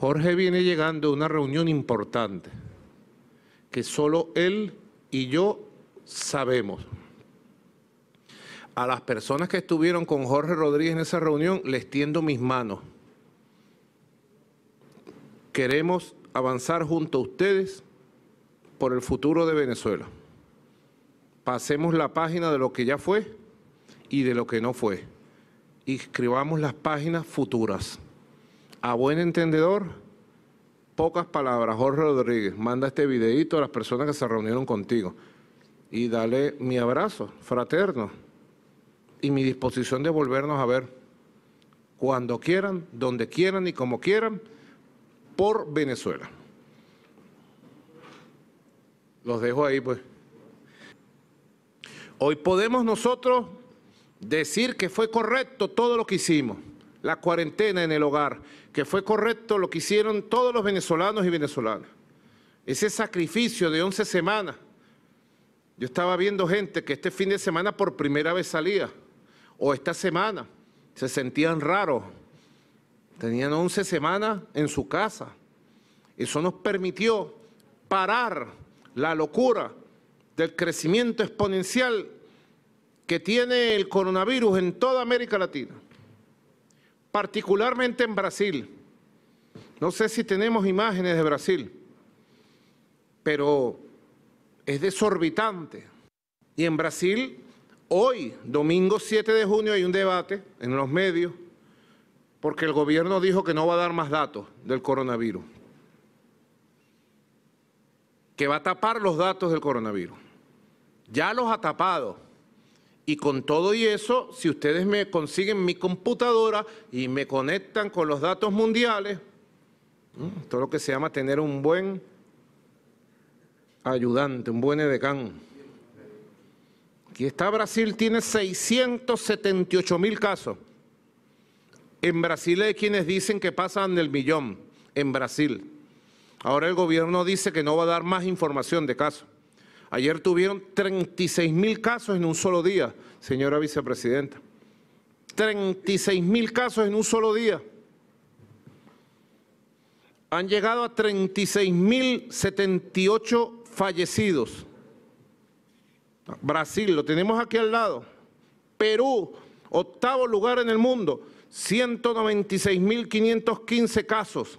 Jorge viene llegando a una reunión importante que solo él y yo sabemos. A las personas que estuvieron con Jorge Rodríguez en esa reunión les tiendo mis manos. Queremos avanzar junto a ustedes por el futuro de Venezuela. Pasemos la página de lo que ya fue y de lo que no fue. Y escribamos las páginas futuras. A buen entendedor, pocas palabras. Jorge Rodríguez, manda este videito a las personas que se reunieron contigo y dale mi abrazo fraterno y mi disposición de volvernos a ver cuando quieran, donde quieran y como quieran por Venezuela. Los dejo ahí pues. Hoy podemos nosotros decir que fue correcto todo lo que hicimos la cuarentena en el hogar, que fue correcto lo que hicieron todos los venezolanos y venezolanas. Ese sacrificio de 11 semanas. Yo estaba viendo gente que este fin de semana por primera vez salía, o esta semana, se sentían raros. Tenían 11 semanas en su casa. Eso nos permitió parar la locura del crecimiento exponencial que tiene el coronavirus en toda América Latina particularmente en Brasil. No sé si tenemos imágenes de Brasil, pero es desorbitante. Y en Brasil, hoy, domingo 7 de junio, hay un debate en los medios porque el gobierno dijo que no va a dar más datos del coronavirus, que va a tapar los datos del coronavirus. Ya los ha tapado. Y con todo y eso, si ustedes me consiguen mi computadora y me conectan con los datos mundiales, mm, todo lo que se llama tener un buen ayudante, un buen edecán. Aquí está Brasil, tiene 678 mil casos. En Brasil hay quienes dicen que pasan del millón, en Brasil. Ahora el gobierno dice que no va a dar más información de casos. Ayer tuvieron 36 mil casos en un solo día, señora vicepresidenta. 36 mil casos en un solo día. Han llegado a mil ocho fallecidos. Brasil, lo tenemos aquí al lado. Perú, octavo lugar en el mundo, 196.515 casos.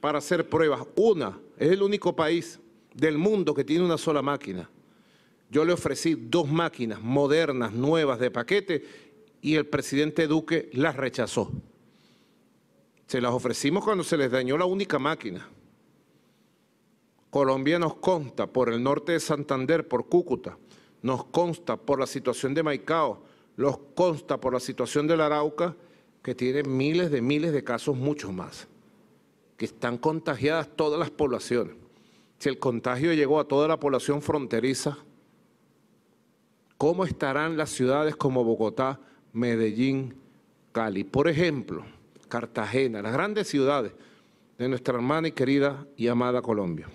para hacer pruebas. Una, es el único país del mundo que tiene una sola máquina. Yo le ofrecí dos máquinas modernas, nuevas, de paquete, y el presidente Duque las rechazó. Se las ofrecimos cuando se les dañó la única máquina. Colombia nos consta por el norte de Santander, por Cúcuta, nos consta por la situación de Maicao, nos consta por la situación de la Arauca, que tiene miles de miles de casos, muchos más que están contagiadas todas las poblaciones. Si el contagio llegó a toda la población fronteriza, ¿cómo estarán las ciudades como Bogotá, Medellín, Cali? Por ejemplo, Cartagena, las grandes ciudades de nuestra hermana y querida y amada Colombia.